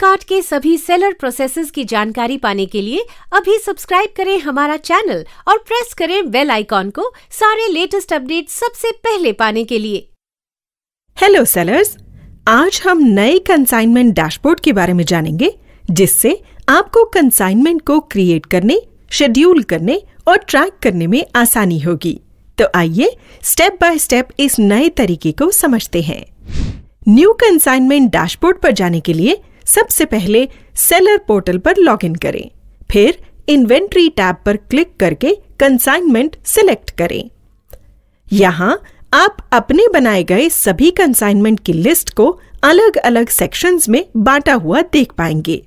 फ्लिपकार्ट के सभी seller processes की जानकारी पाने के लिए अभी सब्सक्राइब करें हमारा चैनल और प्रेस करें बेल आइकॉन को सारे लेटेस्ट अपडेट सबसे पहले पाने के लिए हेलो सेलर्स आज हम नए कंसाइनमेंट डैशबोर्ड के बारे में जानेंगे जिससे आपको कंसाइनमेंट को क्रिएट करने शेड्यूल करने और ट्रैक करने में आसानी होगी तो आइए स्टेप बाय स्टेप इस नए तरीके को समझते हैं न्यू कंसाइनमेंट डैशबोर्ड पर जाने के लिए सबसे पहले सेलर पोर्टल पर लॉगिन करें फिर इन्वेंट्री टैब पर क्लिक करके कंसाइनमेंट सिलेक्ट करें यहां आप अपने बनाए गए सभी कंसाइनमेंट की लिस्ट को अलग अलग सेक्शंस में बांटा हुआ देख पाएंगे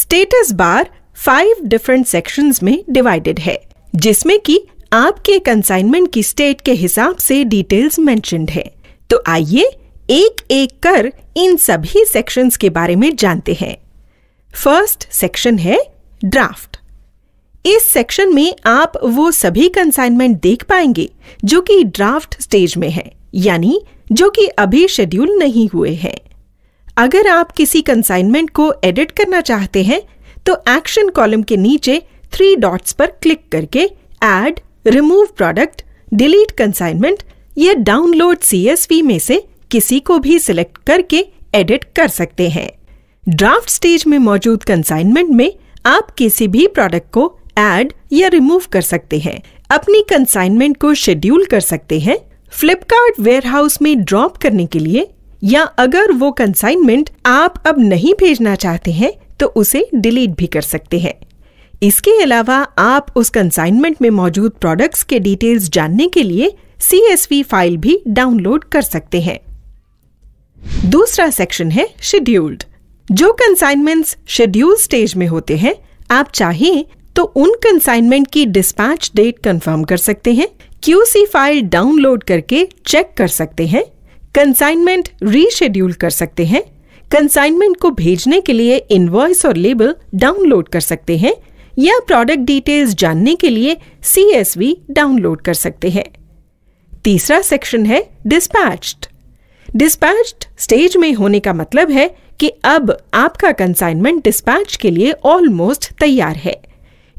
status bar five different sections में डिवाइडेड है जिसमें कि आपके कंसाइनमेंट की स्टेट के हिसाब से डिटेल्स मेंशनड है तो आइए एक एक कर इन सभी सेक्शंस के बारे में जानते हैं फर्स्ट सेक्शन है ड्राफ्ट इस सेक्शन में आप वो सभी कंसाइनमेंट देख पाएंगे जो कि ड्राफ्ट स्टेज में है यानी जो कि अभी शेड्यूल नहीं हुए हैं अगर आप किसी कंसाइनमेंट को एडिट करना चाहते हैं तो एक्शन कॉलम के नीचे थ्री डॉट्स पर क्लिक करके add remove product delete consignment या डाउनलोड सीएसवी में से किसी को भी सिलेक्ट करके एडिट कर सकते हैं ड्राफ्ट स्टेज में मौजूद कंसाइनमेंट में आप किसी भी प्रोडक्ट को ऐड या रिमूव कर सकते हैं अपनी कंसाइनमेंट को शेड्यूल कर सकते हैं फ्लिपकार्ट वेयरहाउस में ड्रॉप करने के लिए या अगर वो कंसाइनमेंट आप अब नहीं भेजना चाहते हैं तो उसे डिलीट भी कर सकते हैं इसके अलावा आप उस कंसाइनमेंट में मौजूद प्रोडक्ट्स के डिटेल्स जानने के लिए सी फाइल भी डाउनलोड कर सकते हैं दूसरा सेक्शन है शेड्यूल्ड जो कंसाइनमेंट्स शेड्यूल स्टेज में होते हैं आप चाहें तो उन कंसाइनमेंट की डिस्पैच डेट कंफर्म कर सकते हैं क्यूसी फाइल डाउनलोड करके चेक कर सकते हैं कंसाइनमेंट रीशेड्यूल कर सकते हैं कंसाइनमेंट को भेजने के लिए इनवॉइस और लेबल डाउनलोड कर सकते हैं या प्रोडक्ट डिटेल्स जानने के लिए सी डाउनलोड कर सकते हैं तीसरा सेक्शन है डिस्पैच्ड डिस्पैच्ड स्टेज में होने का मतलब है कि अब आपका कंसाइनमेंट डिस्पैच के लिए ऑलमोस्ट तैयार है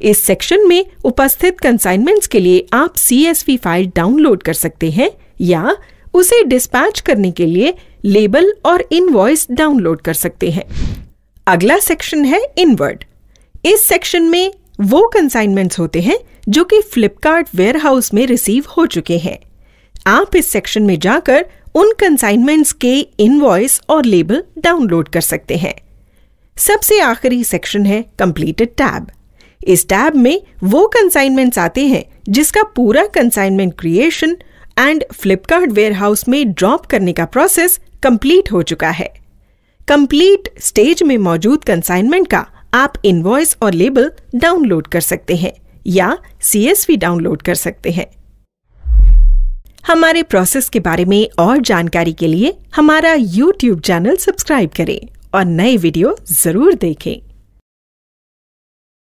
इस सेक्शन में उपस्थित कंसाइनमेंट्स के लिए आप सी फाइल डाउनलोड कर सकते हैं या उसे डिस्पैच करने के लिए लेबल और इनवॉइस डाउनलोड कर सकते हैं अगला सेक्शन है इनवर्ड इस सेक्शन में वो कंसाइनमेंट्स होते हैं जो कि फ्लिपकार्ट वेयरहाउस में रिसीव हो चुके हैं आप इस सेक्शन में जाकर उन कंसाइनमेंट्स के इनवॉइस और लेबल डाउनलोड कर सकते हैं सबसे आखिरी सेक्शन है कंप्लीटेड टैब इस टैब में वो कंसाइनमेंट्स आते हैं जिसका पूरा consignment creation and Flipkart warehouse में ड्रॉप करने का प्रोसेस कंप्लीट हो चुका है कंप्लीट स्टेज में मौजूद कंसाइनमेंट का आप इनवॉइस और लेबल डाउनलोड कर सकते हैं या सीएसवी डाउनलोड कर सकते हैं हमारे प्रोसेस के बारे में और जानकारी के लिए हमारा यूट्यूब चैनल सब्सक्राइब करें और नए वीडियो जरूर देखें